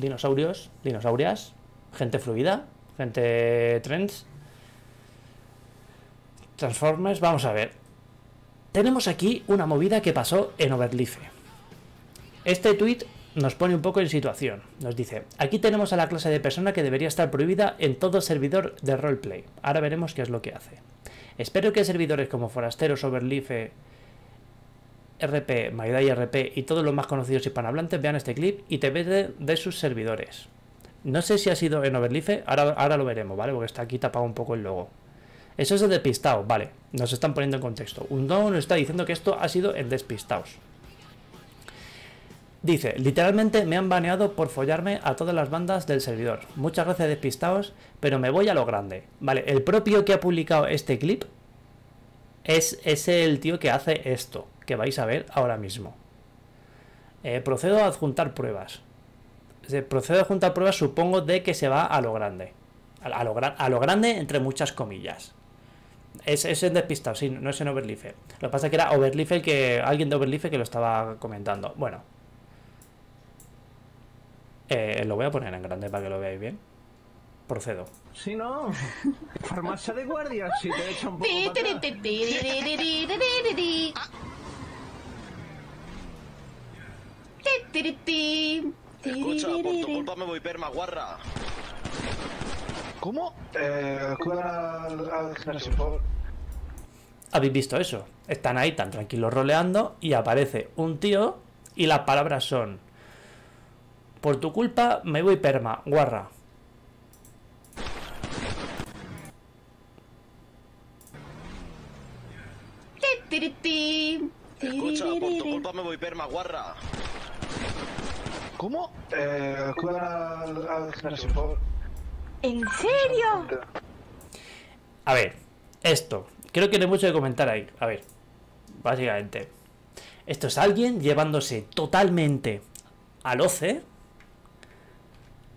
dinosaurios, dinosaurias, gente fluida, gente trends. Transformers, vamos a ver. Tenemos aquí una movida que pasó en Overleaf, Este tweet nos pone un poco en situación. Nos dice, aquí tenemos a la clase de persona que debería estar prohibida en todo servidor de roleplay. Ahora veremos qué es lo que hace. Espero que servidores como Forasteros, Overleaf, RP, y RP y todos los más conocidos hispanohablantes vean este clip y te ve de sus servidores. No sé si ha sido en Overlife, ahora, lo veremos, ¿vale? Porque está aquí tapado un poco el logo. Eso es el despistado, vale. Nos están poniendo en contexto. Un don nos está diciendo que esto ha sido el despistados. Dice, literalmente me han baneado por follarme a todas las bandas del servidor. Muchas gracias despistados, pero me voy a lo grande. Vale, el propio que ha publicado este clip es, es el tío que hace esto que vais a ver ahora mismo. Eh, procedo a adjuntar pruebas. procedo a adjuntar pruebas supongo de que se va a lo grande. A, lo, a lo, grande entre muchas comillas. Es, es en despistado, no es en Overlife. Lo que pasa es que era Overlife el que alguien de Overlife que lo estaba comentando. Bueno. Eh, lo voy a poner en grande para que lo veáis bien. Procedo. Si no, farmacia de guardia, si te un poco Escucha, por tu culpa me voy perma, guarra. ¿Cómo? Eh, al, al Habéis visto eso. Están ahí tan tranquilos roleando y aparece un tío y las palabras son: Por tu culpa me voy perma, guarra. Escucha, por tu culpa me voy perma, guarra. ¿Cómo? Eh, al, ¿En serio? A ver, esto. Creo que no hay mucho que comentar ahí. A ver, básicamente. Esto es alguien llevándose totalmente al OCE,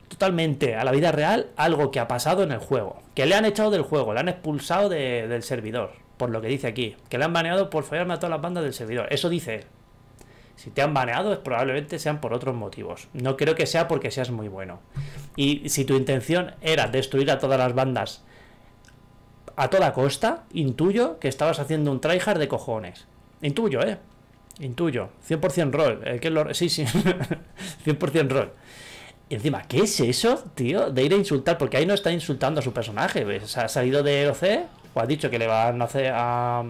totalmente a la vida real, algo que ha pasado en el juego. Que le han echado del juego, le han expulsado del servidor, por lo que dice aquí. Que le han baneado por fallarme a todas las bandas del servidor. Eso dice él. Si te han baneado, es probablemente sean por otros motivos. No creo que sea porque seas muy bueno. Y si tu intención era destruir a todas las bandas a toda costa, intuyo que estabas haciendo un tryhard de cojones. Intuyo, ¿eh? Intuyo. 100% rol. El eh, que lo... Sí, sí. 100% rol. Y encima, ¿qué es eso, tío? De ir a insultar, porque ahí no está insultando a su personaje. ¿ves? ha salido de OC o ha dicho que le van a hacer a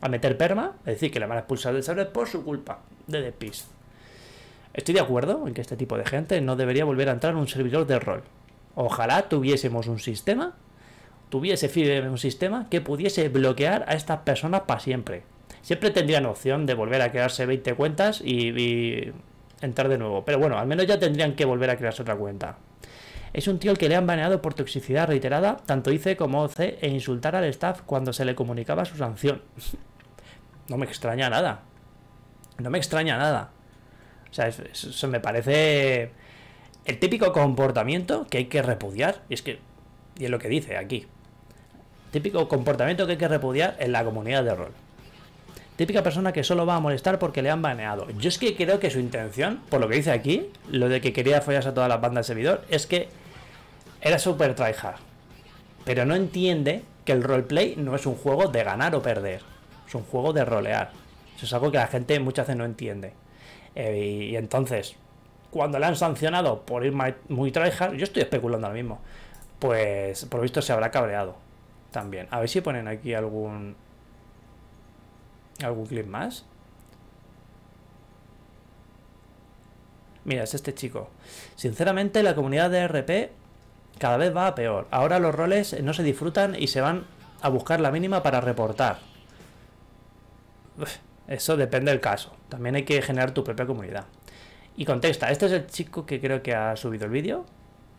a meter perma, es decir, que la van a expulsar del server por su culpa de The Peace. Estoy de acuerdo en que este tipo de gente no debería volver a entrar en un servidor de rol. Ojalá tuviésemos un sistema, tuviese en un sistema que pudiese bloquear a estas personas para siempre. Siempre tendrían opción de volver a crearse 20 cuentas y, entrar de nuevo. Pero bueno, al menos ya tendrían que volver a crearse otra cuenta. Es un tío que le han baneado por toxicidad reiterada, tanto IC como OC, e insultar al staff cuando se le comunicaba su sanción. No me extraña nada. No me extraña nada. O sea, eso me parece el típico comportamiento que hay que repudiar. Y es que, y es lo que dice aquí. Típico comportamiento que hay que repudiar en la comunidad de rol. Típica persona que solo va a molestar porque le han baneado. Yo es que creo que su intención, por lo que dice aquí, lo de que quería follarse a todas las bandas de servidor, es que era súper tryhard. Pero no entiende que el roleplay no es un juego de ganar o perder es un juego de rolear. Eso es algo que la gente muchas veces no entiende. Eh, y, entonces, cuando le han sancionado por ir muy tryhard, yo estoy especulando ahora mismo, pues por lo visto se habrá cabreado también. A ver si ponen aquí algún... algún clip más. Mira, es este chico. Sinceramente, la comunidad de RP cada vez va peor. Ahora los roles no se disfrutan y se van a buscar la mínima para reportar eso depende del caso. También hay que generar tu propia comunidad. Y contesta, este es el chico que creo que ha subido el vídeo.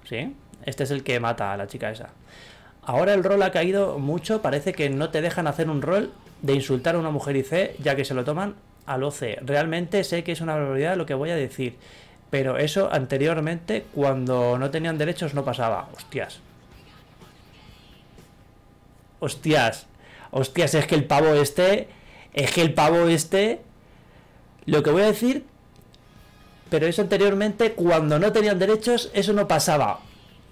¿Sí? Este es el que mata a la chica esa. Ahora el rol ha caído mucho, parece que no te dejan hacer un rol de insultar a una mujer y C. ya que se lo toman al OC. Realmente sé que es una barbaridad lo que voy a decir, pero eso anteriormente, cuando no tenían derechos, no pasaba. Hostias. Hostias. Hostias, es que el pavo este es que el pavo este, lo que voy a decir, pero eso anteriormente, cuando no tenían derechos, eso no pasaba.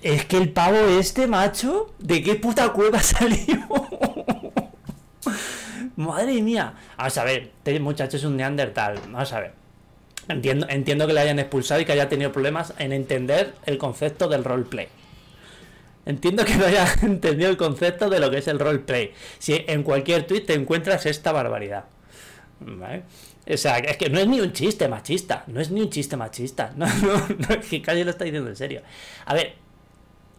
Es que el pavo este, macho, ¿de qué puta cueva salió? Madre mía. Vamos a ver, este muchacho es un neandertal. Vamos a ver. Entiendo, entiendo que le hayan expulsado y que haya tenido problemas en entender el concepto del roleplay. Entiendo que no hayas entendido el concepto de lo que es el roleplay. Si en cualquier tweet te encuentras esta barbaridad. O sea, es que no es ni un chiste machista. No es ni un chiste machista. No, no, no, que casi lo está diciendo en serio. A ver,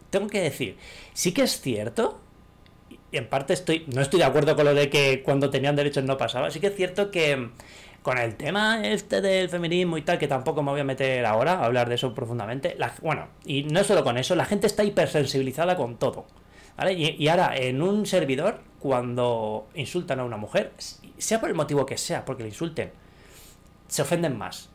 tengo que decir, sí que es cierto. Y en parte estoy. No estoy de acuerdo con lo de que cuando tenían derechos no pasaba. Sí que es cierto que con el tema este del feminismo y tal, que tampoco me voy a meter ahora a hablar de eso profundamente. bueno, y no solo con eso, la gente está hipersensibilizada con todo. ¿Vale? Y, ahora, en un servidor, cuando insultan a una mujer, sea por el motivo que sea, porque le insulten, se ofenden más.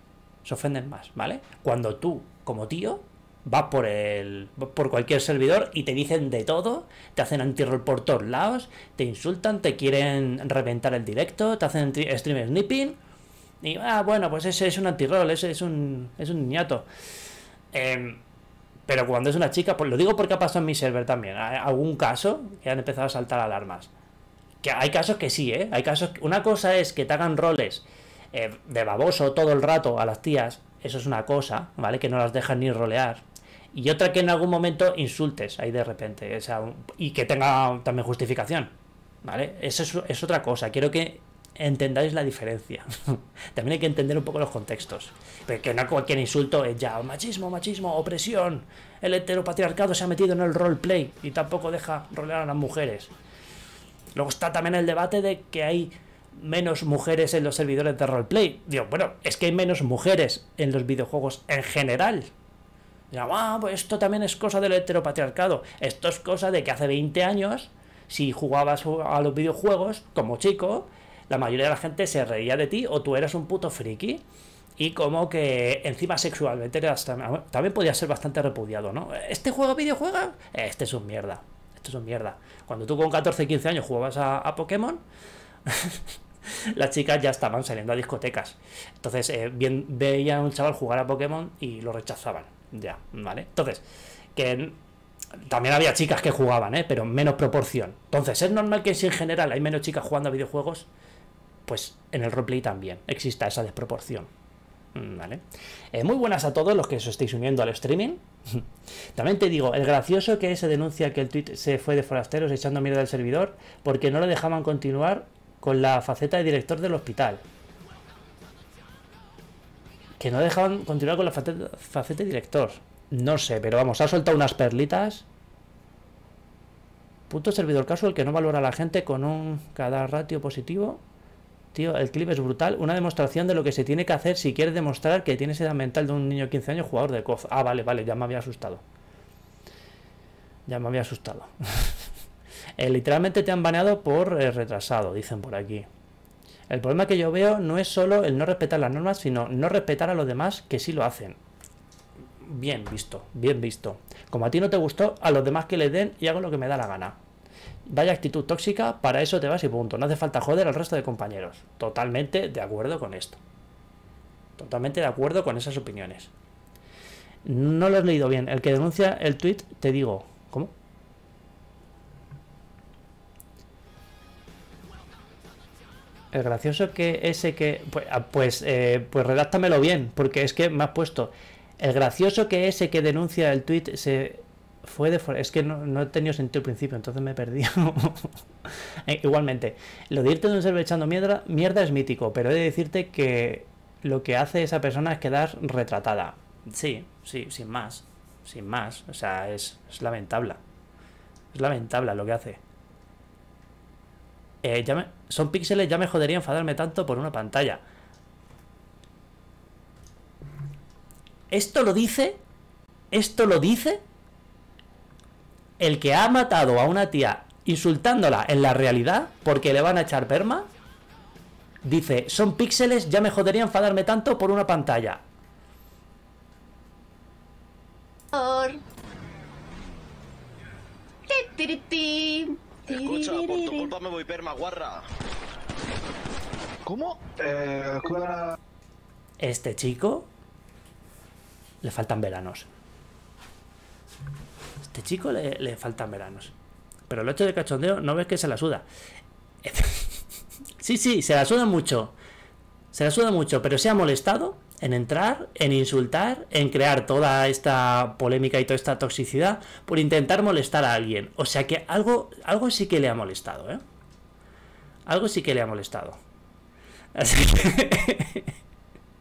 Se ofenden más, ¿vale? Cuando tú, como tío, vas por el. por cualquier servidor y te dicen de todo, te hacen anti-roll por todos lados, te insultan, te quieren reventar el directo, te hacen stream snipping. Y, ah, bueno, pues ese es un antirrol, ese es un, es un niñato. Em, pero cuando es una chica, pues lo digo porque ha pasado en mi server también. algún caso que han empezado a saltar alarmas. Que hay casos que sí, ¿eh? Hay casos. una cosa es que te hagan roles eh, de baboso todo el rato a las tías. Eso es una cosa, ¿vale? Que no las dejan ni rolear. Y otra que en algún momento insultes ahí de repente. O sea, y que tenga también justificación. ¿Vale? Eso es otra cosa. Quiero que entendáis la diferencia. También hay que entender un poco los contextos. Pero que no cualquier insulto es ya machismo, machismo, opresión. El heteropatriarcado se ha metido en el roleplay y tampoco deja rolear a las mujeres. Luego está también el debate de que hay menos mujeres en los servidores de roleplay. Digo, bueno, es que hay menos mujeres en los videojuegos en general. Digo, ah, pues esto también es cosa del heteropatriarcado. Esto es cosa de que hace 20 años, si jugabas a los videojuegos como chico, la mayoría de la gente se reía de ti o tú eras un puto friki. Y como que encima sexualmente eras, también podía ser bastante repudiado, ¿no? ¿Este juego videojuega? Este es un mierda. Esto es un mierda. Cuando tú con 14, 15 años jugabas a, Pokémon, las chicas ya estaban saliendo a discotecas. Entonces, eh, bien, veían un chaval jugar a Pokémon y lo rechazaban. Ya, ¿vale? Entonces, que también había chicas que jugaban, ¿eh? pero en menos proporción. Entonces, ¿es normal que en general hay menos chicas jugando a videojuegos? pues en el roleplay también exista esa desproporción. Mm, vale. Eh, muy buenas a todos los que os estáis uniendo al streaming. También te digo, el gracioso que se denuncia que el tweet se fue de forasteros echando mierda al servidor porque no lo dejaban continuar con la faceta de director del hospital. Que no dejaban continuar con la faceta de director. No sé, pero vamos, ha soltado unas perlitas. Punto servidor casual que no valora a la gente con un cada ratio positivo. Tío, el clip es brutal. Una demostración de lo que se tiene que hacer si quieres demostrar que tienes edad mental de un niño de 15 años jugador de COF. Ah, vale, vale, ya me había asustado. Ya me había asustado. Eh, literalmente te han baneado por eh, retrasado, dicen por aquí. El problema que yo veo no es solo el no respetar las normas, sino no respetar a los demás que sí lo hacen. Bien visto, bien visto. Como a ti no te gustó, a los demás que le den y hago lo que me da la gana. Vaya actitud tóxica, para eso te vas y punto. No hace falta joder al resto de compañeros. Totalmente de acuerdo con esto. Totalmente de acuerdo con esas opiniones. No lo has leído bien. El que denuncia el tweet, te digo. ¿Cómo? El gracioso que ese que. Pues, ah, pues, eh, pues redáctamelo bien, porque es que me has puesto. El gracioso que ese que denuncia el tweet se fue de Es que no, he tenido sentido al principio, entonces me he perdido. Eh, igualmente, lo de irte de un server echando mierda, mierda es mítico, pero he de decirte que lo que hace esa persona es quedar retratada. Sí, sí, sin más. Sin más. O sea, es, es lamentable. Es lamentable lo que hace. Eh, son píxeles, ya me jodería enfadarme tanto por una pantalla. Esto lo dice. Esto lo dice el que ha matado a una tía insultándola en la realidad porque le van a echar perma, dice, son píxeles, ya me jodería enfadarme tanto por una pantalla. Escucha, ¿Cómo? este chico le faltan veranos este chico le, faltan veranos. Pero el hecho de cachondeo, no ves que se la suda. sí, sí, se la suda mucho. Se la suda mucho, pero se ha molestado en entrar, en insultar, en crear toda esta polémica y toda esta toxicidad por intentar molestar a alguien. O sea que algo, algo sí que le ha molestado, ¿eh? Algo sí que le ha molestado. Así que...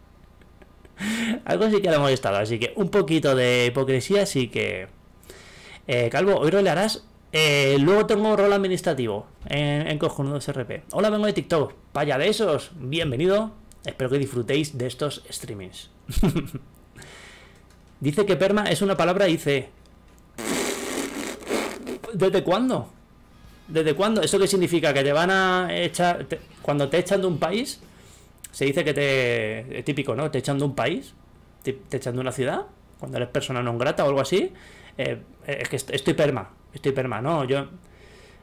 algo sí que le ha molestado. Así que un poquito de hipocresía sí que... Eh, Calvo, hoy rolearás. Eh, luego tengo un rol administrativo en, en de SRP. Hola, vengo de TikTok. Vaya de esos. Bienvenido. Espero que disfrutéis de estos streamings. dice que perma es una palabra, dice. ¿Desde cuándo? ¿Desde cuándo? ¿Eso qué significa? ¿Que te van a echar. cuando te echan de un país, se dice que te. Es típico, ¿no? Te echan de un país, te, echan de una ciudad, cuando eres persona no grata o algo así. Eh, eh, es que estoy perma, estoy perma, no, yo,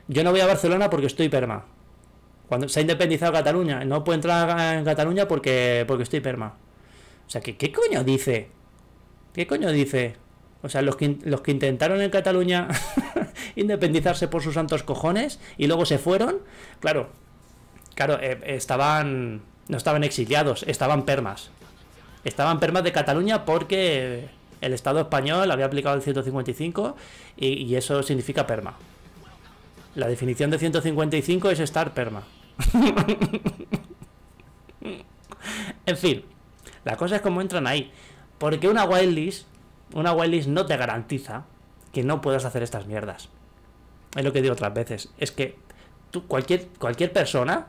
yo no voy a Barcelona porque estoy perma. Cuando se ha independizado Cataluña, no puedo entrar en Cataluña porque, porque estoy perma. O sea, ¿qué, qué coño dice? ¿Qué coño dice? O sea, los que, intentaron en Cataluña independizarse por sus santos cojones y luego se fueron, claro, claro, eh, estaban, no estaban exiliados, estaban permas. Estaban permas de Cataluña porque el Estado español había aplicado el 155 y, eso significa perma. La definición de 155 es estar perma. en fin, la cosa es como entran ahí. Porque una whitelist, una whitelist no te garantiza que no puedas hacer estas mierdas. Es lo que digo otras veces. Es que tú, cualquier, cualquier persona,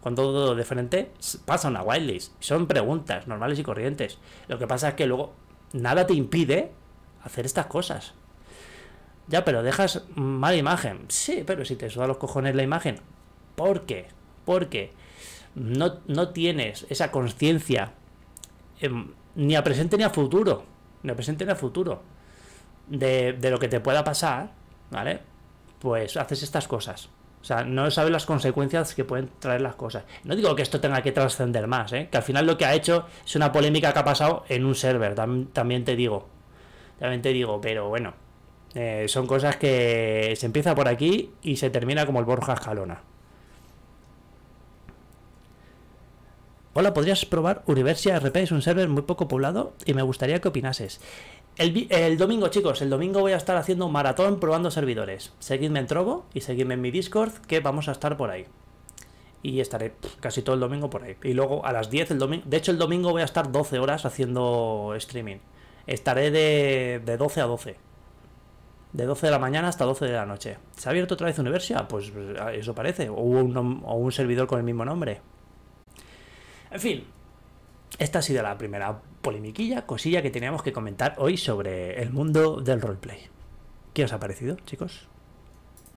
con todo de frente, pasa una whitelist. Son preguntas normales y corrientes. Lo que pasa es que luego nada te impide hacer estas cosas. Ya, pero dejas mala imagen. Sí, pero si te suda los cojones la imagen. ¿Por qué? Porque no, no tienes esa conciencia em, ni a presente ni a futuro. Ni a presente ni a futuro. De, de lo que te pueda pasar, ¿vale? Pues haces estas cosas. O sea, no sabe las consecuencias que pueden traer las cosas. No digo que esto tenga que trascender más, ¿eh? que al final lo que ha hecho es una polémica que ha pasado en un server, también te digo. También te digo, pero bueno, eh, son cosas que se empieza por aquí y se termina como el Borja Escalona. Hola, podrías probar Universia RP, es un server muy poco poblado y me gustaría que opinases. El, domingo, chicos, el domingo voy a estar haciendo un maratón probando servidores. Seguidme en Trovo y seguidme en mi Discord, que vamos a estar por ahí. Y estaré casi todo el domingo por ahí. Y luego a las 10 el domingo... De hecho, el domingo voy a estar 12 horas haciendo streaming. Estaré de, 12 a 12. De 12 de la mañana hasta 12 de la noche. ¿Se ha abierto otra vez Universia? Pues ah, eso parece. o un servidor con el mismo nombre. En fin, esta ha sido la primera polimiquilla, cosilla que teníamos que comentar hoy sobre el mundo del roleplay. ¿Qué os ha parecido, chicos?